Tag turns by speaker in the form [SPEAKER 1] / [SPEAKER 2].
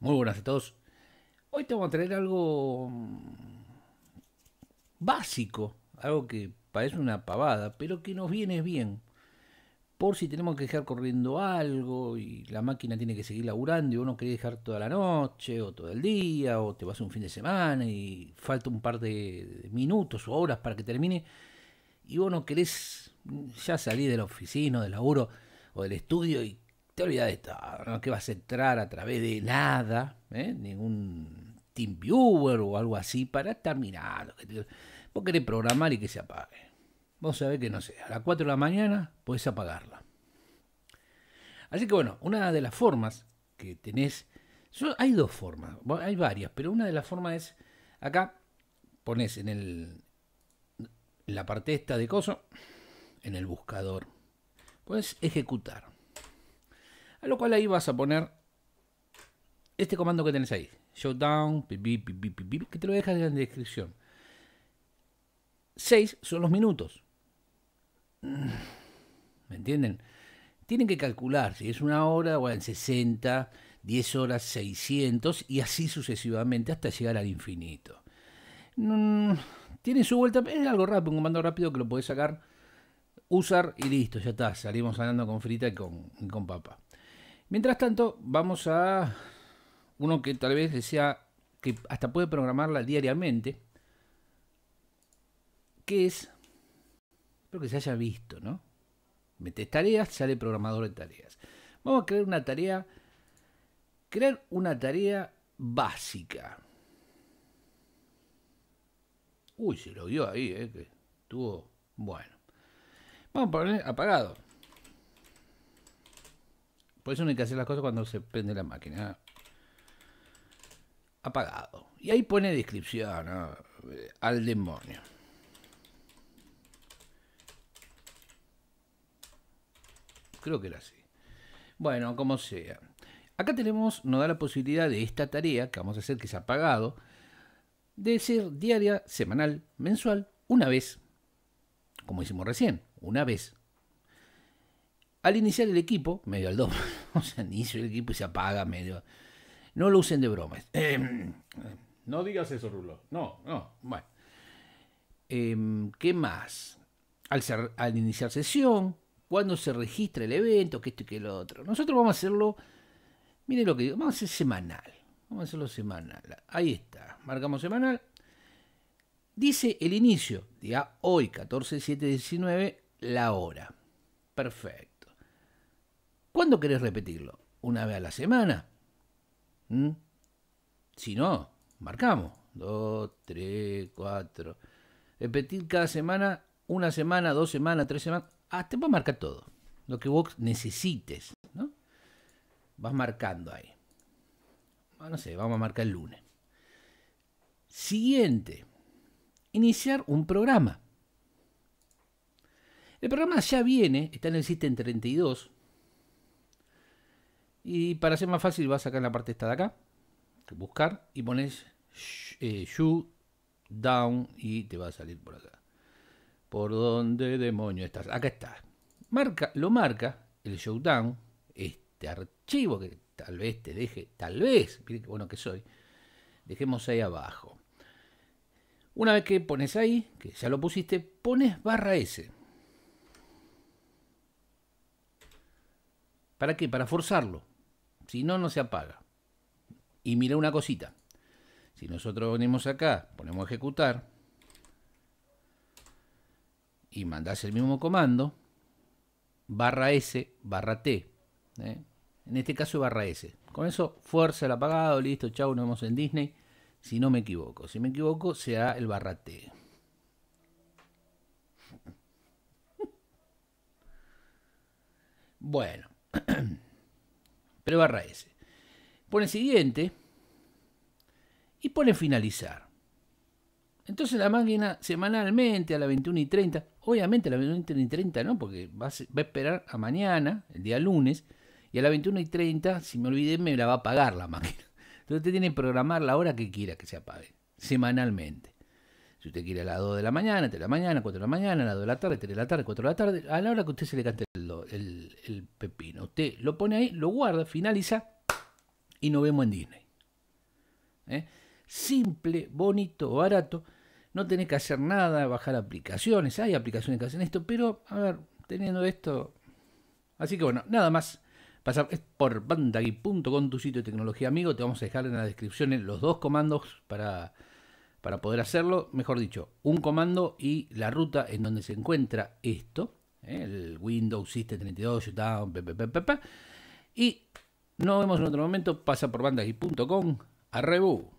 [SPEAKER 1] Muy buenas a todos. Hoy te vamos a traer algo mm, básico, algo que parece una pavada, pero que nos viene bien. Por si tenemos que dejar corriendo algo y la máquina tiene que seguir laburando y uno quiere dejar toda la noche o todo el día o te vas un fin de semana y falta un par de minutos o horas para que termine y vos no querés ya salir de la oficina o del laburo o del estudio y te de todo, ¿no? que vas a entrar a través de nada, eh? ningún team viewer o algo así para estar mirando. Vos querés programar y que se apague. Vos sabés que no sé, a las 4 de la mañana podés apagarla. Así que bueno, una de las formas que tenés, hay dos formas, hay varias, pero una de las formas es, acá pones en, el, la parte esta de coso, en el buscador, puedes ejecutar lo cual ahí vas a poner este comando que tenés ahí. Showdown, que te lo dejas en la descripción. 6 son los minutos. Mm, ¿Me entienden? Tienen que calcular si es una hora, o en 60, 10 horas, 600 y así sucesivamente hasta llegar al infinito. Mm, tiene su vuelta, es algo rápido, un comando rápido que lo podés sacar, usar y listo, ya está. Salimos andando con frita y con, papá. con papa. Mientras tanto, vamos a uno que tal vez decía que hasta puede programarla diariamente, que es, Espero que se haya visto, ¿no? Metes tareas, sale programador de tareas. Vamos a crear una tarea, crear una tarea básica. Uy, se lo vio ahí, ¿eh? Que estuvo bueno. Vamos a poner apagado. Por eso no hay que hacer las cosas cuando se prende la máquina. Apagado. Y ahí pone descripción. Al demonio. Creo que era así. Bueno, como sea. Acá tenemos, nos da la posibilidad de esta tarea que vamos a hacer, que ha apagado, de ser diaria, semanal, mensual, una vez. Como hicimos recién, una vez al iniciar el equipo, medio al 2, o sea, inicio el equipo y se apaga medio. No lo usen de bromas. Este, em, no digas eso, Rulo. No, no. Bueno. Em, ¿Qué más? Al, iniciar sesión, cuando se registra el evento, que esto y que lo otro. Nosotros vamos a hacerlo, mire lo que digo, vamos a hacer semanal. Vamos a hacerlo semanal. Ahí está, marcamos semanal. Dice el inicio, día hoy, 14, 7, 19, la hora. Perfecto. ¿Cuándo querés repetirlo? ¿Una vez a la semana? ¿Mm? Si no, marcamos. Dos, tres, cuatro. Repetir cada semana, una semana, dos semanas, tres semanas. Hasta ah, te a marcar todo. Lo que vos necesites, Vas marcando ahí. Ah, no sé, vamos a marcar el lunes. Siguiente. Iniciar un programa. El programa ya viene, está en el System 32, y para ser más fácil vas a en la parte esta de acá, buscar y pones eh, showdown down y te va a salir por acá. ¿Por dónde demonio estás? Acá está. Marca, lo marca el showdown, este archivo que tal vez te deje, tal vez, miren qué bueno que soy, dejemos ahí abajo. Una vez que pones ahí, que ya lo pusiste, pones barra S. ¿Para qué? Para forzarlo. Si no, no se apaga. Y mira una cosita. Si nosotros venimos acá, ponemos ejecutar y mandás el mismo comando, barra S, barra T. ¿eh? En este caso barra S. Con eso fuerza el apagado, listo, chau, nos vemos en Disney. Si no me equivoco, si me equivoco será el barra T. Bueno. pero barra S. Pone siguiente y pone finalizar. Entonces la máquina semanalmente a las 21 y 30, obviamente a las 21 y 30 no, porque va a, esperar a mañana, el día lunes, y a las 21 y 30, si me olvidé, me la va a pagar la máquina. Entonces usted tiene que programar la hora que quiera que se apague, semanalmente. Si usted quiere a las 2 de la mañana, 3 de la mañana, 4 de la mañana, a las 2 de la tarde, 3 de la tarde, 4 de la tarde, a la hora que usted se le cante el, pepino. Usted lo pone ahí, lo guarda, finaliza y nos vemos en Disney. ¿Eh? Simple, bonito, barato. No tenés que hacer nada, bajar aplicaciones. Hay aplicaciones que hacen esto, pero a ver, teniendo esto. Así que bueno, nada más. Pasar por bandagui.com, tu sitio de tecnología amigo. Te vamos a dejar en la descripción los dos comandos para, para poder hacerlo. Mejor dicho, un comando y la ruta en donde se encuentra esto. ¿eh? el Windows System 32, y nos vemos en otro momento, pasa por bandagi.com, Arrebu